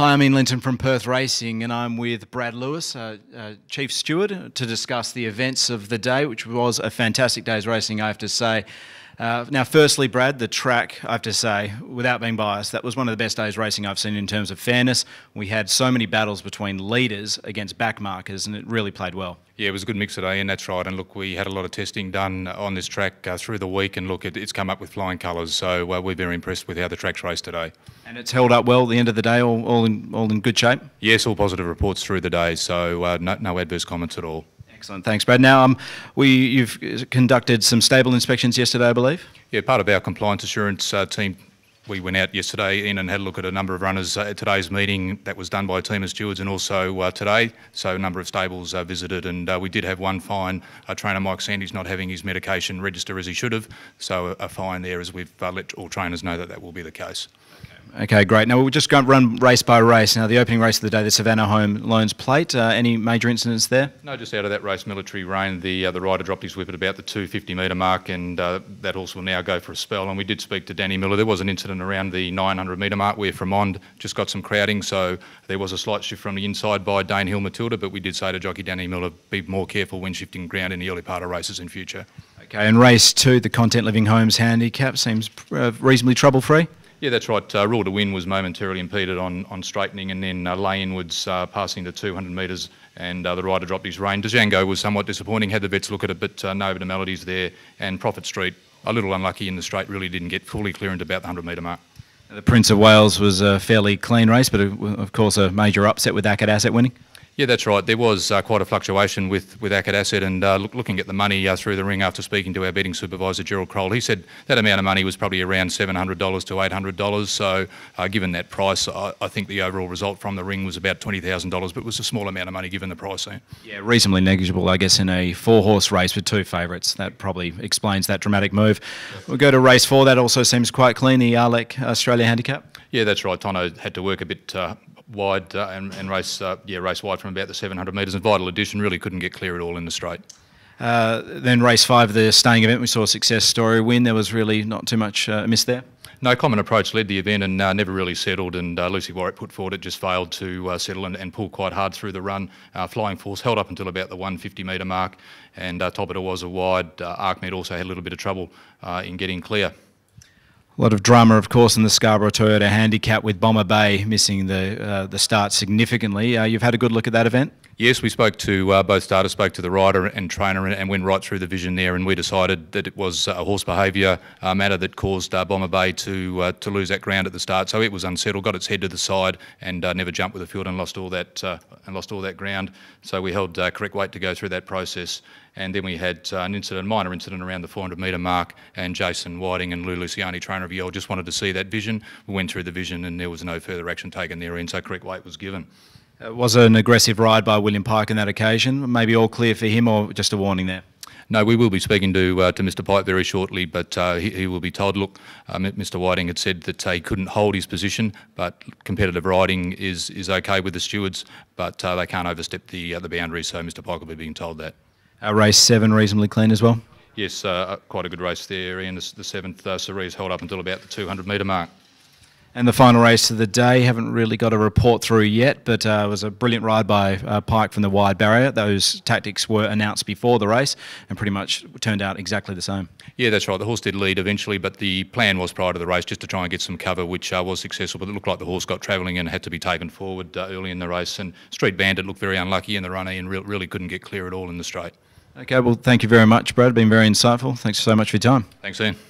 Hi, I'm Ian Linton from Perth Racing, and I'm with Brad Lewis, uh, uh, Chief Steward, to discuss the events of the day, which was a fantastic day's racing, I have to say. Uh, now, firstly, Brad, the track, I have to say, without being biased, that was one of the best days racing I've seen in terms of fairness. We had so many battles between leaders against backmarkers, and it really played well. Yeah, it was a good mix today, and that's right. And look, we had a lot of testing done on this track uh, through the week, and look, it, it's come up with flying colours. So uh, we're very impressed with how the track's raced today. And it's held up well at the end of the day, all, all, in, all in good shape? Yes, all positive reports through the day, so uh, no, no adverse comments at all. Excellent. Thanks, Brad. Now, um, we, you've conducted some stable inspections yesterday, I believe? Yeah, part of our compliance assurance uh, team we went out yesterday in and had a look at a number of runners uh, at today's meeting that was done by a team of stewards and also uh, today. So a number of stables uh, visited and uh, we did have one fine, uh, trainer Mike Sandys not having his medication register as he should have. So a, fine there as we've uh, let all trainers know that that will be the case. Okay, great. Now we'll just run race by race. Now the opening race of the day, the Savannah Home Loans Plate. Uh, any major incidents there? No, just out of that race, Military Rain. The uh, the rider dropped his whip at about the 250 metre mark, and uh, that horse will now go for a spell. And we did speak to Danny Miller. There was an incident around the 900 metre mark where Fremond just got some crowding, so there was a slight shift from the inside by Dane Hill Matilda. But we did say to jockey Danny Miller, be more careful when shifting ground in the early part of races in future. Okay, and race two, the Content Living Homes handicap seems uh, reasonably trouble free. Yeah, that's right. Uh, Rule to win was momentarily impeded on, on straightening, and then uh, lay inwards, uh, passing to 200 metres, and uh, the rider dropped his rein. Django was somewhat disappointing. Had the vets look at it, but uh, no abnormalities there, and Prophet Street a little unlucky in the straight. Really didn't get fully clear into about the 100 metre mark. The Prince of Wales was a fairly clean race, but uh, of course a major upset with Acad Asset winning. Yeah, that's right. There was uh, quite a fluctuation with, with ACAD Asset and uh, look, looking at the money uh, through the ring after speaking to our betting supervisor, Gerald Kroll, he said that amount of money was probably around $700 to $800. So uh, given that price, I, I, think the overall result from the ring was about $20,000, but it was a small amount of money given the price. Eh? Yeah, reasonably negligible, I guess, in a four-horse race with two favourites. That probably explains that dramatic move. We'll go to race four. That also seems quite clean, the Arlec Australia Handicap. Yeah, that's right. Tono had to work a bit uh, wide uh, and, and, race uh, yeah race wide from about the 700 metres. And Vital Addition really couldn't get clear at all in the straight. Uh, then race five, the staying event, we saw a success story win. There was really not too much uh, miss there. No, Common Approach led the event and uh, never really settled, and uh, Lucy Warwick put forward it just failed to uh, settle and, and, pull quite hard through the run. Uh, flying Force held up until about the 150 metre mark, and uh, Topita was a wide. Uh, Archmed also had a little bit of trouble in getting clear. A lot of drama, of course, in the Scarborough Toyota Handicap with Bomber Bay missing the uh, the start significantly. Uh, you've had a good look at that event. Yes, we spoke to uh, both starters. spoke to the rider and trainer and, went right through the vision there, and we decided that it was a uh, horse behaviour uh, matter that caused uh, Bomber Bay to uh, to lose that ground at the start. So it was unsettled, got its head to the side, and uh, never jumped with the field and lost all that and lost all that ground. So we held correct weight to go through that process, and then we had an incident, minor incident around the 400 metre mark, and Jason Whiting and Lou Luciani, trainer of Yale, just wanted to see that vision. We went through the vision, and there was no further action taken therein, so correct weight was given. It uh, was an aggressive ride by William Pike on that occasion. Maybe all clear for him or just a warning there? No, we will be speaking to uh, to Mr. Pike very shortly, but uh, he, he, will be told. Look, um, Mr. Whiting had said that he couldn't hold his position, but competitive riding is is okay with the stewards, but uh, they can't overstep the uh, the boundaries. So Mr. Pike will be being told that. race seven reasonably clean as well. Yes, uh, quite a good race there, Ian. The, the seventh uh, held up until about the 200 metre mark. And the final race of the day, haven't really got a report through yet, but uh, it was a brilliant ride by uh, Pike from the wide barrier. Those tactics were announced before the race and pretty much turned out exactly the same. Yeah, that's right. The horse did lead eventually, but the plan was prior to the race just to try and get some cover, which uh, was successful, but it looked like the horse got travelling and had to be taken forward uh, early in the race. And Street Bandit looked very unlucky in the run and re really couldn't get clear at all in the straight. Okay, well, thank you very much, Brad. Been very insightful. Thanks so much for your time. Thanks, Ian.